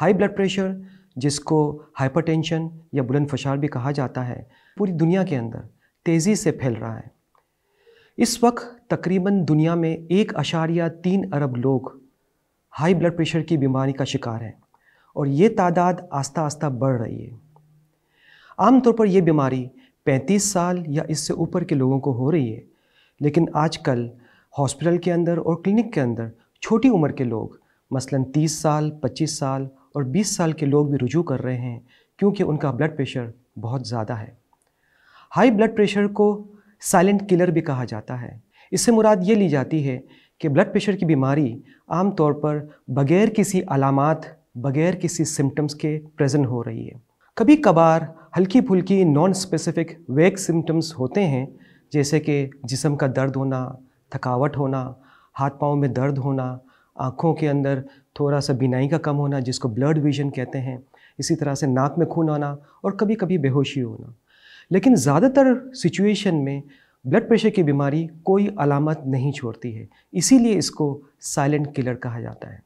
high blood pressure जिसको hypertension या बुलंद फशार भी कहा जाता है पूरी दुनिया के अंदर तेज़ी से फैल रहा है इस वक्त तकरीबन दुनिया में एक अशारिया तीन अरब लोग हाई ब्लड प्रेशर की बीमारी का शिकार हैं और ये तादाद आस्ता आस्ता बढ़ रही है आमतौर पर यह बीमारी 35 साल या इससे ऊपर के लोगों को हो रही है लेकिन आजकल हॉस्पिटल के अंदर और क्लिनिक के अंदर छोटी उम्र के लोग मसलन 30 साल 25 साल और 20 साल के लोग भी रुजू कर रहे हैं क्योंकि उनका ब्लड प्रेशर बहुत ज़्यादा है हाई ब्लड प्रेशर को साइलेंट किलर भी कहा जाता है इससे मुराद ये ली जाती है कि ब्लड प्रेशर की बीमारी आमतौर पर बगैर किसी अलामत बगैर किसी सिम्टम्स के प्रेजेंट हो रही है कभी कभार हल्की फुल्की नॉन स्पेसिफिक वेक सिम्टम्स होते हैं जैसे कि जिसम का दर्द होना थकावट होना हाथ पाँव में दर्द होना आँखों के अंदर थोड़ा सा बिनाई का कम होना जिसको ब्लड विजन कहते हैं इसी तरह से नाक में खून आना और कभी कभी बेहोशी होना लेकिन ज़्यादातर सिचुएशन में ब्लड प्रेशर की बीमारी कोई अलामत नहीं छोड़ती है इसीलिए इसको साइलेंट किलर कहा जाता है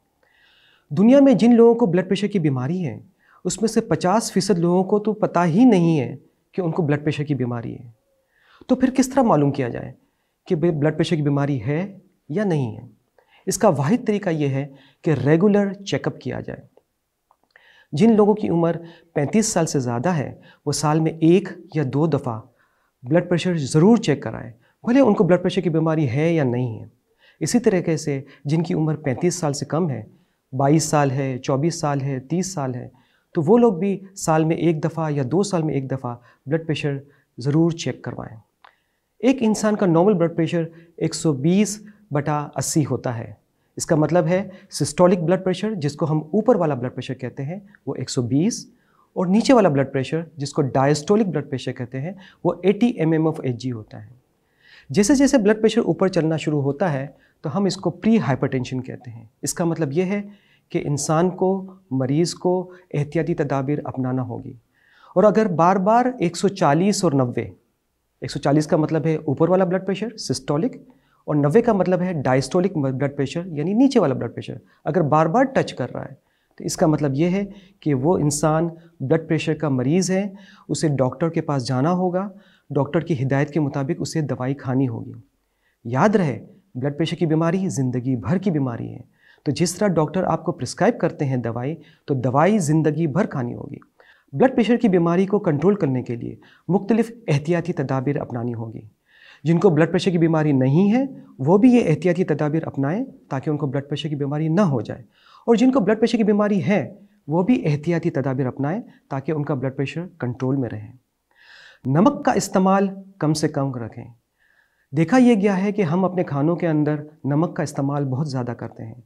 दुनिया में जिन लोगों को ब्लड प्रेशर की बीमारी है उसमें से 50 फीसद लोगों को तो पता ही नहीं है कि उनको ब्लड प्रेशर की बीमारी है तो फिर किस तरह मालूम किया जाए कि ब्लड प्रेशर की बीमारी है या नहीं है इसका वाद तरीका यह है कि रेगुलर चेकअप किया जाए जिन लोगों की उम्र 35 साल से ज़्यादा है वो साल में एक या दो दफ़ा ब्लड प्रेशर ज़रूर चेक कराएं भले उनको ब्लड प्रेशर की बीमारी है या नहीं है इसी तरीके से जिनकी उम्र 35 साल से कम है 22 साल है 24 साल है 30 साल है तो वो लोग भी साल में एक दफ़ा या दो साल में एक दफ़ा ब्लड प्रेशर ज़रूर चेक करवाएँ एक इंसान का नॉर्मल ब्लड प्रेशर एक बटा अस्सी होता है इसका मतलब है सिस्टोलिक ब्लड प्रेशर जिसको हम ऊपर वाला ब्लड प्रेशर कहते हैं वो 120 और नीचे वाला ब्लड प्रेशर जिसको डायस्टोलिक ब्लड प्रेशर कहते हैं वो 80 एम एम ऑफ एच होता है जैसे जैसे ब्लड प्रेशर ऊपर चलना शुरू होता है तो हम इसको प्री हाइपरटेंशन कहते हैं इसका मतलब ये है कि इंसान को मरीज़ को एहतियाती तदाबीर अपनाना होगी और अगर बार बार 140 और 90 140 का मतलब है ऊपर वाला ब्लड प्रेशर सिस्टोलिक और नब्बे का मतलब है डायस्टोलिक ब्लड प्रेशर यानी नीचे वाला ब्लड प्रेशर अगर बार बार टच कर रहा है तो इसका मतलब ये है कि वो इंसान ब्लड प्रेशर का मरीज़ है उसे डॉक्टर के पास जाना होगा डॉक्टर की हिदायत के मुताबिक उसे दवाई खानी होगी याद रहे ब्लड प्रेशर की बीमारी ज़िंदगी भर की बीमारी है तो जिस तरह डॉक्टर आपको प्रिस्क्राइब करते हैं दवाई तो दवाई ज़िंदगी भर खानी होगी ब्लड प्रेशर की बीमारी को कंट्रोल करने के लिए मुख्तलिफ़ एहतियाती तदाबीर अपनानी होगी जिनको ब्लड प्रेशर की बीमारी नहीं है वो भी ये एहतियाती तदाबीर अपनाएं ताकि उनको ब्लड प्रेशर की बीमारी ना हो जाए और जिनको ब्लड प्रेशर की बीमारी है वो भी एहतियाती तदाबीर अपनाएं ताकि उनका ब्लड प्रेशर कंट्रोल में रहे नमक का इस्तेमाल कम से कम रखें देखा यह गया है कि हम अपने खानों के अंदर नमक का इस्तेमाल बहुत ज़्यादा करते हैं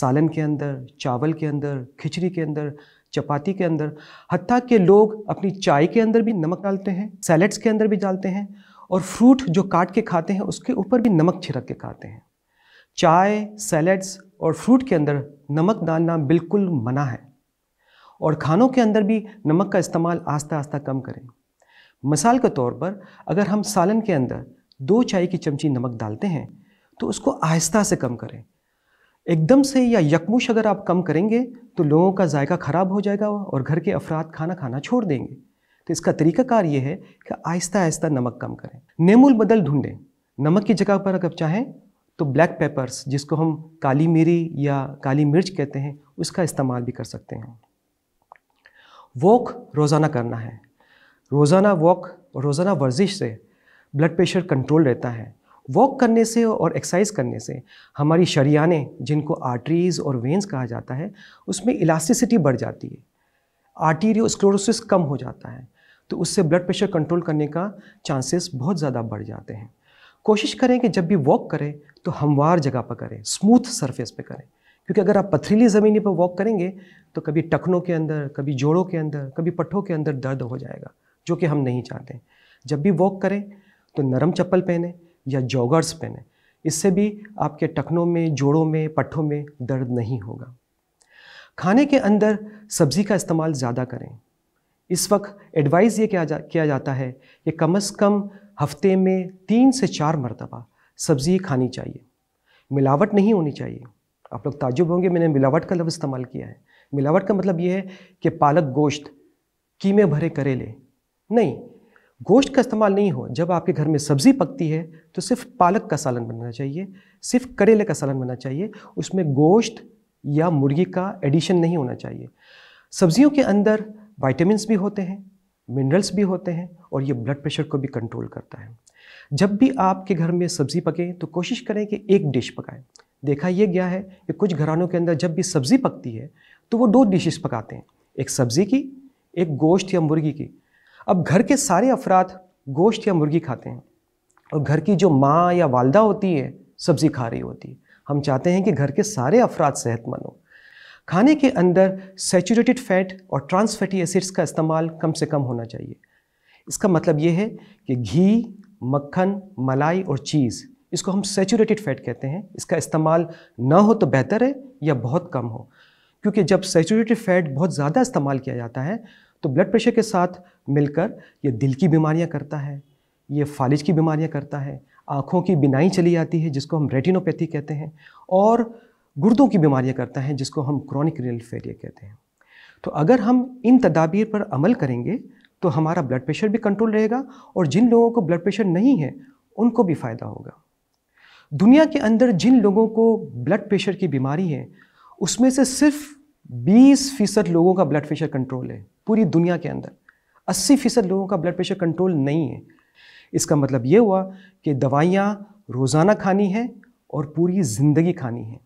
सालन के अंदर चावल के अंदर खिचड़ी के अंदर चपाती के अंदर हती के लोग अपनी चाय के अंदर भी नमक डालते हैं सैलड्स के अंदर भी डालते हैं और फ्रूट जो काट के खाते हैं उसके ऊपर भी नमक छिड़क के खाते हैं चाय सैलड्स और फ्रूट के अंदर नमक डालना बिल्कुल मना है और खानों के अंदर भी नमक का इस्तेमाल आस्ता आस्ता कम करें मिसाल के तौर पर अगर हम सालन के अंदर दो चाय की चमची नमक डालते हैं तो उसको आहिस्ता से कम करें एकदम से या यकमुश अगर आप कम करेंगे तो लोगों का जायका ख़राब हो जाएगा और घर के अफराद खाना खाना छोड़ देंगे तो इसका तरीकाकार ये है कि आहिस्ता आहिस्ता नमक कम करें नेमुल बदल ढूंढें नमक की जगह पर अगर चाहें तो ब्लैक पेपर्स जिसको हम काली मिरी या काली मिर्च कहते हैं उसका इस्तेमाल भी कर सकते हैं वॉक रोज़ाना करना है रोज़ाना वॉक और रोज़ाना वर्जिश से ब्लड प्रेशर कंट्रोल रहता है वॉक करने से और एक्सरसाइज करने से हमारी शरियाने जिनको आर्टरीज़ और वेंस कहा जाता है उसमें इलास्टिसिटी बढ़ जाती है आर्टीरियो स्क्लोरोसिस कम हो जाता है तो उससे ब्लड प्रेशर कंट्रोल करने का चांसेस बहुत ज़्यादा बढ़ जाते हैं कोशिश करें कि जब भी वॉक करें तो हमवार जगह पर करें स्मूथ सरफेस पर करें क्योंकि अगर आप पथरीली ज़मीनी पर वॉक करेंगे तो कभी टखनों के अंदर कभी जोड़ों के अंदर कभी पट्ठों के अंदर दर्द हो जाएगा जो कि हम नहीं चाहते जब भी वॉक करें तो नरम चप्पल पहने या जॉगर्स पहने इससे भी आपके टखनों में जोड़ों में पट्ठों में दर्द नहीं होगा खाने के अंदर सब्ज़ी का इस्तेमाल ज़्यादा करें इस वक्त एडवाइस ये किया जा किया जाता है कि कम अज़ कम हफ्ते में तीन से चार मरतबा सब्ज़ी खानी चाहिए मिलावट नहीं होनी चाहिए आप लोग ताजुब होंगे मैंने मिलावट का लफ्ज़ इस्तेमाल किया है मिलावट का मतलब ये है कि पालक गोश्त कीमे भरे करेले नहीं गोश्त का इस्तेमाल नहीं हो जब आपके घर में सब्ज़ी पकती है तो सिर्फ पालक का सालन बनना चाहिए सिर्फ करेले का सालन बनना चाहिए उसमें गोश्त या मुर्गी का एडिशन नहीं होना चाहिए सब्ज़ियों के अंदर वाइटामस भी होते हैं मिनरल्स भी होते हैं और ये ब्लड प्रेशर को भी कंट्रोल करता है जब भी आपके घर में सब्ज़ी पके तो कोशिश करें कि एक डिश पकाएं देखा यह गया है कि कुछ घरानों के अंदर जब भी सब्ज़ी पकती है तो वो दो डिशेस पकाते हैं एक सब्ज़ी की एक गोश्त या मुर्गी की अब घर के सारे अफराद गोश्त या मुर्गी खाते हैं और घर की जो माँ या वालदा होती है सब्ज़ी खा रही होती है हम चाहते हैं कि घर के सारे अफराद सेहतमंद हों खाने के अंदर सेचूरेटेड फैट और ट्रांस फैटी एसिड्स का इस्तेमाल कम से कम होना चाहिए इसका मतलब ये है कि घी मक्खन मलाई और चीज़ इसको हम सेचूरेटेड फैट कहते हैं इसका इस्तेमाल ना हो तो बेहतर है या बहुत कम हो क्योंकि जब सेचूरेटेड फैट बहुत ज़्यादा इस्तेमाल किया जाता है तो ब्लड प्रेशर के साथ मिलकर ये दिल की बीमारियाँ करता है ये फालिज की बीमारियाँ करता है आँखों की बिनाई चली जाती है जिसको हम रेटिनोपैथी कहते हैं और गुर्दों की बीमारियाँ करता है जिसको हम क्रॉनिक रेल फेलियर कहते हैं तो अगर हम इन तदाबीर पर अमल करेंगे तो हमारा ब्लड प्रेशर भी कंट्रोल रहेगा और जिन लोगों को ब्लड प्रेशर नहीं है उनको भी फ़ायदा होगा दुनिया के अंदर जिन लोगों को ब्लड प्रेशर की बीमारी है उसमें से सिर्फ 20 फीसद लोगों का ब्लड प्रेशर कंट्रोल है पूरी दुनिया के अंदर 80 फीसद लोगों का ब्लड प्रेशर कंट्रोल नहीं है इसका मतलब ये हुआ कि दवाइयाँ रोज़ाना खानी है और पूरी ज़िंदगी खानी है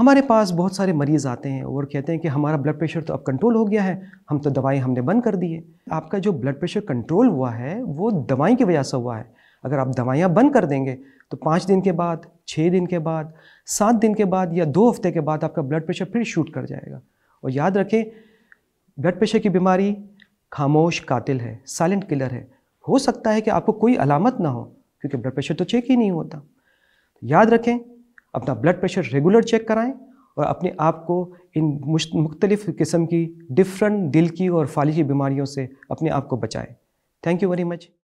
हमारे पास बहुत सारे मरीज़ आते हैं और कहते हैं कि हमारा ब्लड प्रेशर तो अब कंट्रोल हो गया है हम तो दवाई हमने बंद कर दी है आपका जो ब्लड प्रेशर कंट्रोल हुआ है वो दवाई की वजह से हुआ है अगर आप दवाइयाँ बंद कर देंगे तो पाँच दिन के बाद छः दिन के बाद सात दिन के बाद या दो हफ्ते के बाद आपका ब्लड प्रेशर फिर शूट कर जाएगा और याद रखें ब्लड प्रेशर की बीमारी खामोश कातिल है साइलेंट किलर है हो सकता है कि आपको कोई अलामत ना हो क्योंकि ब्लड प्रेशर तो चेक ही नहीं होता याद रखें अपना ब्लड प्रेशर रेगुलर चेक कराएं और अपने आप को इन मुख्तलिफ़ किस्म की डिफरेंट दिल की और की बीमारियों से अपने आप को बचाएं थैंक यू वेरी मच